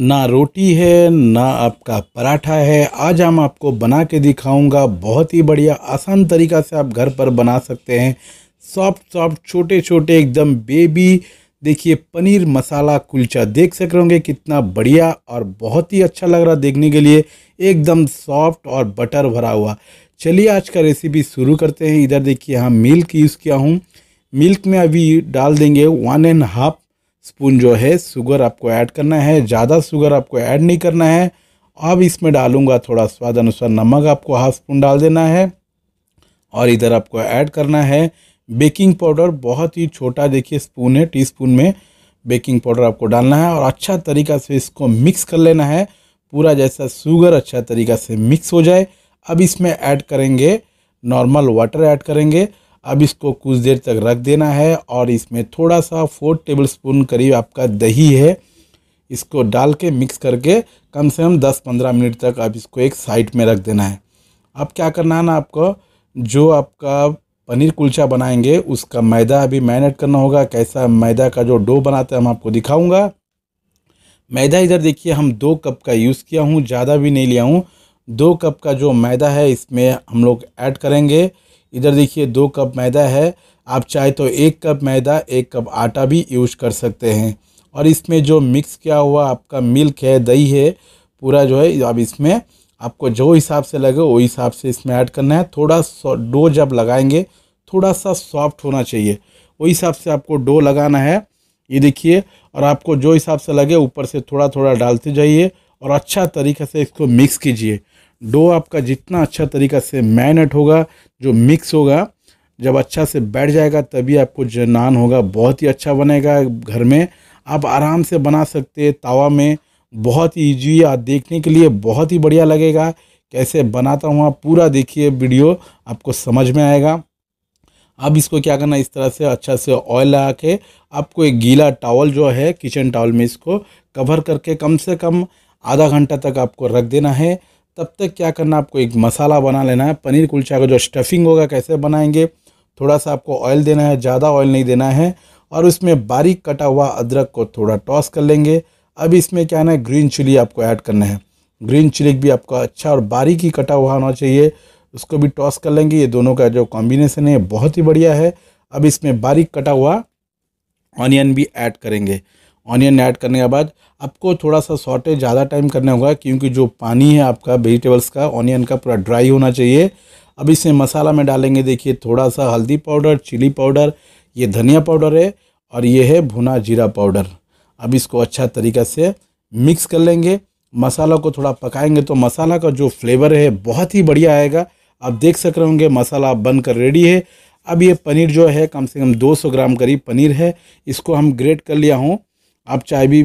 ना रोटी है ना आपका पराठा है आज हम आपको बना के दिखाऊंगा बहुत ही बढ़िया आसान तरीका से आप घर पर बना सकते हैं सॉफ्ट सॉफ्ट छोटे छोटे एकदम बेबी देखिए पनीर मसाला कुलचा देख सक रहे होंगे कितना बढ़िया और बहुत ही अच्छा लग रहा देखने के लिए एकदम सॉफ्ट और बटर भरा हुआ चलिए आज का रेसिपी शुरू करते हैं इधर देखिए हम मिल्क यूज़ किया हूँ मिल्क में अभी डाल देंगे वन एंड हाफ स्पून जो है शुगर आपको ऐड करना है ज़्यादा शुगर आपको ऐड नहीं करना है अब इसमें डालूंगा थोड़ा स्वाद अनुसार नमक आपको हाफ स्पून डाल देना है और इधर आपको ऐड करना है बेकिंग पाउडर बहुत ही छोटा देखिए स्पून है टी स्पून में बेकिंग पाउडर आपको डालना है और अच्छा तरीका से इसको मिक्स कर लेना है पूरा जैसा शुगर अच्छा तरीका से मिक्स हो जाए अब इसमें ऐड करेंगे नॉर्मल वाटर ऐड करेंगे अब इसको कुछ देर तक रख देना है और इसमें थोड़ा सा फोर टेबल स्पून करीब आपका दही है इसको डाल के मिक्स करके कम से कम 10-15 मिनट तक आप इसको एक साइड में रख देना है अब क्या करना है ना आपको जो आपका पनीर कुलचा बनाएंगे उसका मैदा अभी मैनेट करना होगा कैसा मैदा का जो डो बनाते हैं हम आपको दिखाऊंगा मैदा इधर देखिए हम दो कप का यूज़ किया हूँ ज़्यादा भी नहीं लिया हूँ दो कप का जो मैदा है इसमें हम लोग ऐड करेंगे इधर देखिए दो कप मैदा है आप चाहे तो एक कप मैदा एक कप आटा भी यूज कर सकते हैं और इसमें जो मिक्स किया हुआ आपका मिल्क है दही है पूरा जो है अब इसमें आपको जो हिसाब से लगे वो हिसाब से इसमें ऐड करना है थोड़ा डो जब लगाएंगे थोड़ा सा सॉफ्ट होना चाहिए वही हिसाब से आपको डो लगाना है ये देखिए और आपको जो हिसाब से लगे ऊपर से थोड़ा थोड़ा डालते जाइए और अच्छा तरीके से इसको मिक्स कीजिए डो आपका जितना अच्छा तरीका से मैनट होगा जो मिक्स होगा जब अच्छा से बैठ जाएगा तभी आपको जो नान होगा बहुत ही अच्छा बनेगा घर में आप आराम से बना सकते हैं तवा में बहुत ही ईजी आप देखने के लिए बहुत ही बढ़िया लगेगा कैसे बनाता हूँ आप पूरा देखिए वीडियो आपको समझ में आएगा अब इसको क्या करना इस तरह से अच्छा से ऑयल लगा के आपको एक गीला टावल जो है किचन टावल में इसको कवर करके कम से कम आधा घंटा तक आपको रख देना है तब तक क्या करना है आपको एक मसाला बना लेना है पनीर कुलचा का जो स्टफिंग होगा कैसे बनाएंगे थोड़ा सा आपको ऑयल देना है ज़्यादा ऑयल नहीं देना है और उसमें बारीक कटा हुआ अदरक को थोड़ा टॉस कर लेंगे अब इसमें क्या है ना ग्रीन चिली आपको ऐड करना है ग्रीन चिली भी आपका अच्छा और बारीक ही कटा हुआ होना चाहिए उसको भी टॉस कर लेंगे ये दोनों का जो कॉम्बिनेसन है बहुत ही बढ़िया है अब इसमें बारीक कटा हुआ ऑनियन भी ऐड करेंगे ऑनियन ऐड करने के बाद आपको थोड़ा सा सॉटे ज़्यादा टाइम करना होगा क्योंकि जो पानी है आपका वेजिटेबल्स का ऑनियन का पूरा ड्राई होना चाहिए अब इसे मसाला में डालेंगे देखिए थोड़ा सा हल्दी पाउडर चिली पाउडर ये धनिया पाउडर है और ये है भुना जीरा पाउडर अब इसको अच्छा तरीक़ा से मिक्स कर लेंगे मसाला को थोड़ा पकाएंगे तो मसाला का जो फ्लेवर है बहुत ही बढ़िया आएगा आप देख सक रहे होंगे मसाला बनकर रेडी है अब ये पनीर जो है कम से कम 200 ग्राम करीब पनीर है इसको हम ग्रेट कर लिया हूँ आप चाय भी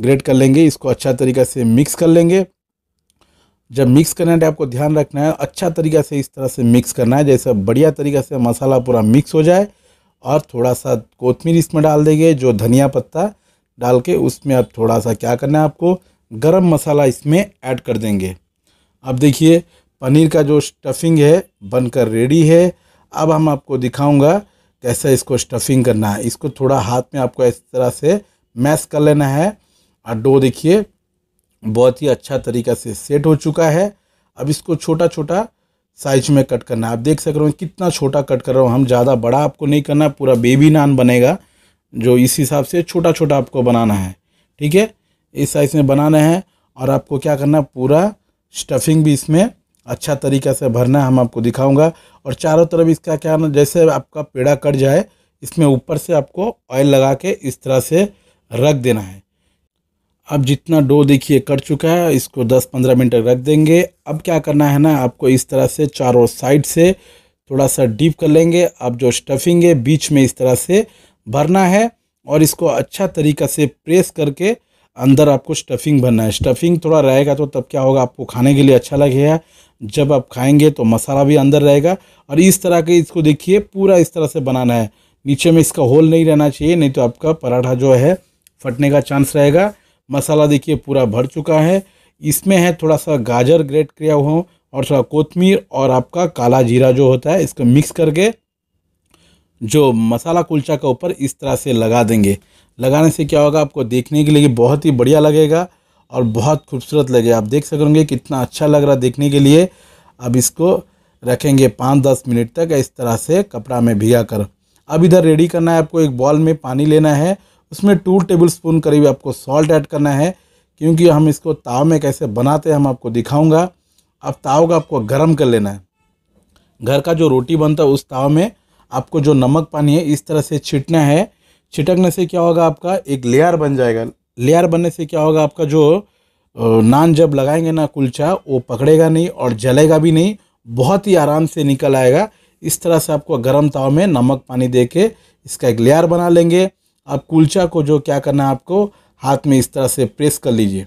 ग्रेट कर लेंगे इसको अच्छा तरीक़ा से मिक्स कर लेंगे जब मिक्स करने टाइम आपको ध्यान रखना है अच्छा तरीक़ा से इस तरह से मिक्स करना है जैसे बढ़िया तरीक़ा से मसाला पूरा मिक्स हो जाए और थोड़ा सा कोथमीर इसमें डाल देंगे जो धनिया पत्ता डाल के उसमें अब थोड़ा सा क्या करना है आपको गरम मसाला इसमें ऐड कर देंगे अब देखिए पनीर का जो स्टफिंग है बनकर रेडी है अब हम आपको दिखाऊंगा कैसे इसको स्टफिंग करना है इसको थोड़ा हाथ में आपको इस तरह से मैश कर लेना है और डो देखिए बहुत ही अच्छा तरीका से सेट हो चुका है अब इसको छोटा छोटा साइज में कट करना है आप देख सक रहे हो कितना छोटा कट कर रहा हूँ हम ज़्यादा बड़ा आपको नहीं करना पूरा बेबी नान बनेगा जो इस हिसाब से छोटा छोटा आपको बनाना है ठीक है इस साइज़ में बनाना है और आपको क्या करना पूरा स्टफिंग भी इसमें अच्छा तरीका से भरना है हम आपको दिखाऊंगा और चारों तरफ इसका क्या ना जैसे आपका पेड़ा कट जाए इसमें ऊपर से आपको ऑयल लगा के इस तरह से रख देना है अब जितना डो देखिए कर चुका है इसको 10-15 मिनट रख देंगे अब क्या करना है ना आपको इस तरह से चारों साइड से थोड़ा सा डीप कर लेंगे अब जो स्टफिंग है बीच में इस तरह से भरना है और इसको अच्छा तरीक़ा से प्रेस करके अंदर आपको स्टफिंग भरना है स्टफिंग थोड़ा रहेगा तो तब क्या होगा आपको खाने के लिए अच्छा लगेगा जब आप खाएंगे तो मसाला भी अंदर रहेगा और इस तरह के इसको देखिए पूरा इस तरह से बनाना है नीचे में इसका होल नहीं रहना चाहिए नहीं तो आपका पराठा जो है फटने का चांस रहेगा मसाला देखिए पूरा भर चुका है इसमें है थोड़ा सा गाजर ग्रेट किया हुआ और थोड़ा कोतमीर और आपका काला जीरा जो होता है इसको मिक्स करके जो मसाला कुलचा के ऊपर इस तरह से लगा देंगे लगाने से क्या होगा आपको देखने के लिए बहुत ही बढ़िया लगेगा और बहुत खूबसूरत लगे आप देख सकोगे कितना अच्छा लग रहा देखने के लिए अब इसको रखेंगे पाँच दस मिनट तक इस तरह से कपड़ा में भिगा कर अब इधर रेडी करना है आपको एक बॉल में पानी लेना है उसमें टू टेबल स्पून करीब आपको सॉल्ट ऐड करना है क्योंकि हम इसको ताव में कैसे बनाते हैं हम आपको दिखाऊंगा अब ताव का आपको गर्म कर लेना है घर का जो रोटी बनता है उस ताव में आपको जो नमक पानी है इस तरह से छिटना है छिटकने से क्या होगा आपका एक लेयर बन जाएगा लेयर बनने से क्या होगा आपका जो नान जब लगाएंगे ना कुलचा वो पकड़ेगा नहीं और जलेगा भी नहीं बहुत ही आराम से निकल आएगा इस तरह से आपको गर्म ताव में नमक पानी दे के इसका एक लेयर बना लेंगे आप कुलचा को जो क्या करना है आपको हाथ में इस तरह से प्रेस कर लीजिए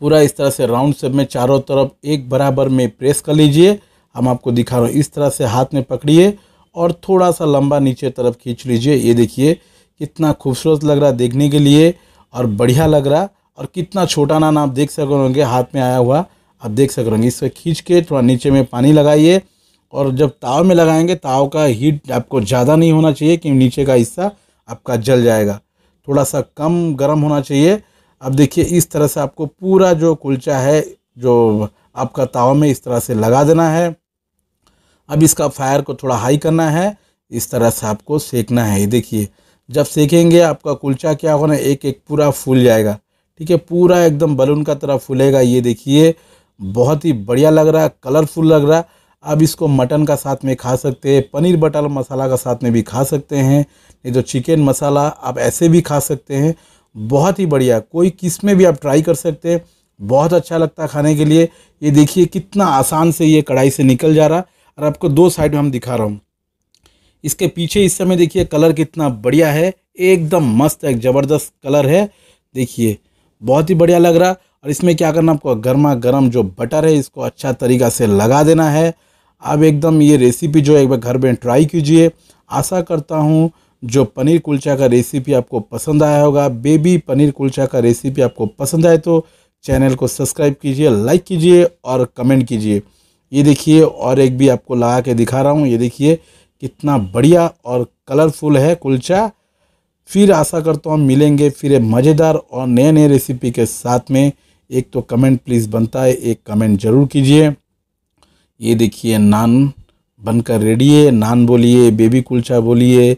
पूरा इस तरह से राउंड शेप में चारों तरफ एक बराबर में प्रेस कर लीजिए हम आपको दिखा रहे हैं इस तरह से हाथ में पकड़िए और थोड़ा सा लंबा नीचे तरफ खींच लीजिए ये देखिए कितना खूबसूरत लग रहा देखने के लिए और बढ़िया लग रहा और कितना छोटा नाना आप देख सक होंगे हाथ में आया हुआ आप देख सक होंगे इससे खींच के थोड़ा नीचे में पानी लगाइए और जब ताव में लगाएंगे ताव का हीट आपको ज़्यादा नहीं होना चाहिए कि नीचे का हिस्सा आपका जल जाएगा थोड़ा सा कम गर्म होना चाहिए अब देखिए इस तरह से आपको पूरा जो कुलचा है जो आपका तावा में इस तरह से लगा देना है अब इसका फायर को थोड़ा हाई करना है इस तरह से आपको सेकना है देखिए जब सेकेंगे आपका कुलचा क्या होना एक एक पूरा फूल जाएगा ठीक है पूरा एकदम बलून का तरह फूलेगा ये देखिए बहुत ही बढ़िया लग रहा है कलरफुल लग रहा है आप इसको मटन का साथ में खा सकते हैं पनीर बटर मसाला का साथ में भी खा सकते हैं ये जो चिकन मसाला आप ऐसे भी खा सकते हैं बहुत ही बढ़िया कोई किस में भी आप ट्राई कर सकते हैं बहुत अच्छा लगता है खाने के लिए ये देखिए कितना आसान से ये कढ़ाई से निकल जा रहा और आपको दो साइड में हम दिखा रहा हूँ इसके पीछे इस समय देखिए कलर कितना बढ़िया है एकदम मस्त एक ज़बरदस्त कलर है देखिए बहुत ही बढ़िया लग रहा और इसमें क्या करना आपको गर्मा गर्म जो बटर है इसको अच्छा तरीका से लगा देना है आप एकदम ये रेसिपी जो एक बार घर में ट्राई कीजिए आशा करता हूँ जो पनीर कुलचा का रेसिपी आपको पसंद आया होगा बेबी पनीर कुलचा का रेसिपी आपको पसंद आए तो चैनल को सब्सक्राइब कीजिए लाइक कीजिए और कमेंट कीजिए ये देखिए और एक भी आपको लगा के दिखा रहा हूँ ये देखिए कितना बढ़िया और कलरफुल है कुलचा फिर आशा करता हूँ मिलेंगे फिर मज़ेदार और नए नए रेसिपी के साथ में एक तो कमेंट प्लीज़ बनता है एक कमेंट ज़रूर कीजिए ये देखिए नान बनकर रेडी है नान बोलिए बेबी कुलचा बोलिए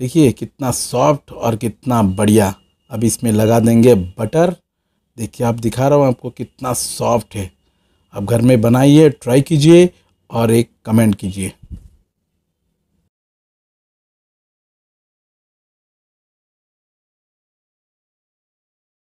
देखिए कितना सॉफ्ट और कितना बढ़िया अब इसमें लगा देंगे बटर देखिए आप दिखा रहा हूँ आपको कितना सॉफ्ट है आप घर में बनाइए ट्राई कीजिए और एक कमेंट कीजिए